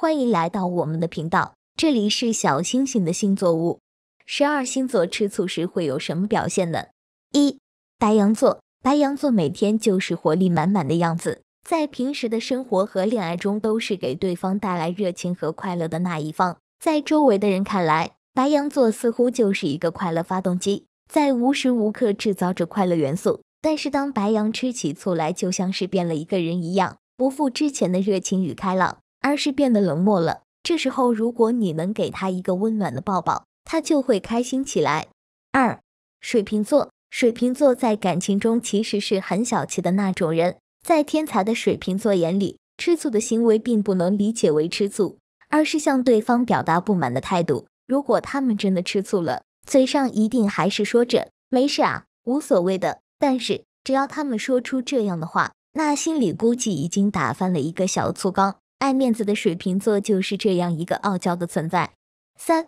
欢迎来到我们的频道，这里是小星星的星座屋。十二星座吃醋时会有什么表现呢？一、白羊座。白羊座每天就是活力满满的样子，在平时的生活和恋爱中都是给对方带来热情和快乐的那一方。在周围的人看来，白羊座似乎就是一个快乐发动机，在无时无刻制造着快乐元素。但是当白羊吃起醋来，就像是变了一个人一样，不复之前的热情与开朗。而是变得冷漠了。这时候，如果你能给他一个温暖的抱抱，他就会开心起来。二，水瓶座。水瓶座在感情中其实是很小气的那种人，在天才的水瓶座眼里，吃醋的行为并不能理解为吃醋，而是向对方表达不满的态度。如果他们真的吃醋了，嘴上一定还是说着没事啊，无所谓的。但是，只要他们说出这样的话，那心里估计已经打翻了一个小醋缸。爱面子的水瓶座就是这样一个傲娇的存在。三、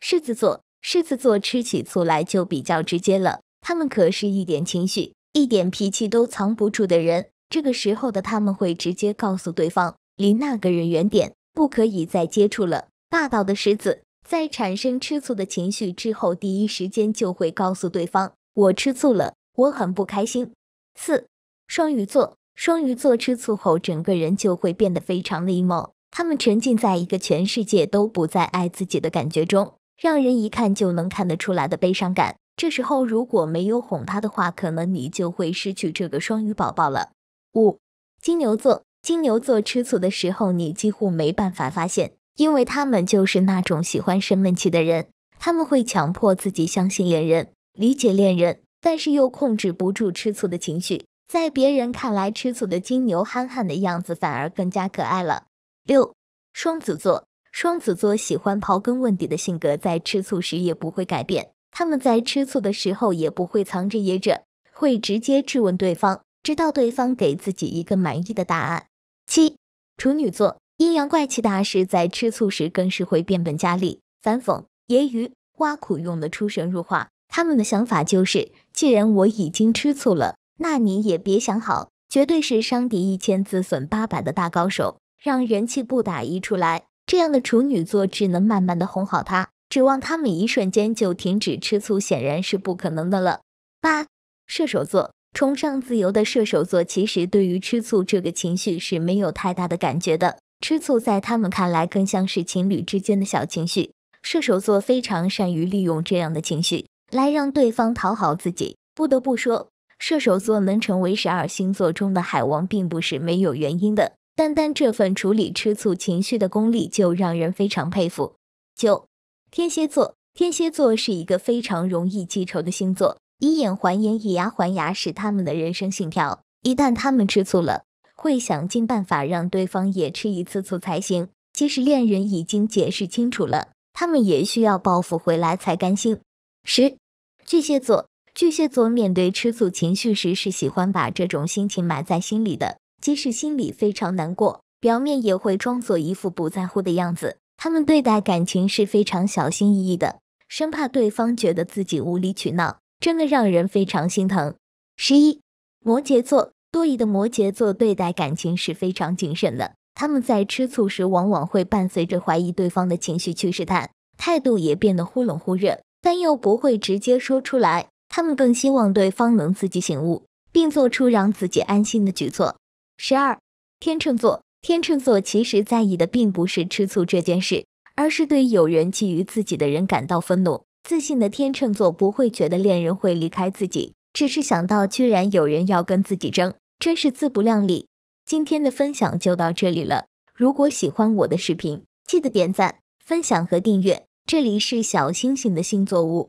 狮子座，狮子座吃起醋来就比较直接了，他们可是一点情绪、一点脾气都藏不住的人。这个时候的他们会直接告诉对方，离那个人远点，不可以再接触了。霸道的狮子在产生吃醋的情绪之后，第一时间就会告诉对方，我吃醋了，我很不开心。四、双鱼座。双鱼座吃醋后，整个人就会变得非常 emo，他们沉浸在一个全世界都不再爱自己的感觉中，让人一看就能看得出来的悲伤感。这时候如果没有哄他的话，可能你就会失去这个双鱼宝宝了。五、金牛座，金牛座吃醋的时候，你几乎没办法发现，因为他们就是那种喜欢生闷气的人，他们会强迫自己相信恋人、理解恋人，但是又控制不住吃醋的情绪。在别人看来，吃醋的金牛憨憨的样子反而更加可爱了。六，双子座，双子座喜欢刨根问底的性格，在吃醋时也不会改变。他们在吃醋的时候也不会藏着掖着，会直接质问对方，直到对方给自己一个满意的答案。七，处女座，阴阳怪气大师在吃醋时更是会变本加厉，反讽、揶揄、挖苦用的出神入化。他们的想法就是，既然我已经吃醋了。那你也别想好，绝对是伤敌一千自损八百的大高手，让人气不打一处来。这样的处女座只能慢慢的哄好他，指望他们一瞬间就停止吃醋，显然是不可能的了。八射手座崇尚自由的射手座，其实对于吃醋这个情绪是没有太大的感觉的。吃醋在他们看来更像是情侣之间的小情绪。射手座非常善于利用这样的情绪来让对方讨好自己，不得不说。射手座能成为十二星座中的海王，并不是没有原因的。单单这份处理吃醋情绪的功力，就让人非常佩服。九，天蝎座。天蝎座是一个非常容易记仇的星座，以眼还眼，以牙还牙是他们的人生信条。一旦他们吃醋了，会想尽办法让对方也吃一次醋才行。即使恋人已经解释清楚了，他们也需要报复回来才甘心。十，巨蟹座。巨蟹座面对吃醋情绪时，是喜欢把这种心情埋在心里的，即使心里非常难过，表面也会装作一副不在乎的样子。他们对待感情是非常小心翼翼的，生怕对方觉得自己无理取闹，真的让人非常心疼。十一，摩羯座多疑的摩羯座对待感情是非常谨慎的，他们在吃醋时往往会伴随着怀疑对方的情绪去试探，态度也变得忽冷忽热，但又不会直接说出来。他们更希望对方能自己醒悟，并做出让自己安心的举措。十二天秤座，天秤座其实在意的并不是吃醋这件事，而是对有人觊觎自己的人感到愤怒。自信的天秤座不会觉得恋人会离开自己，只是想到居然有人要跟自己争，真是自不量力。今天的分享就到这里了，如果喜欢我的视频，记得点赞、分享和订阅。这里是小星星的星座屋。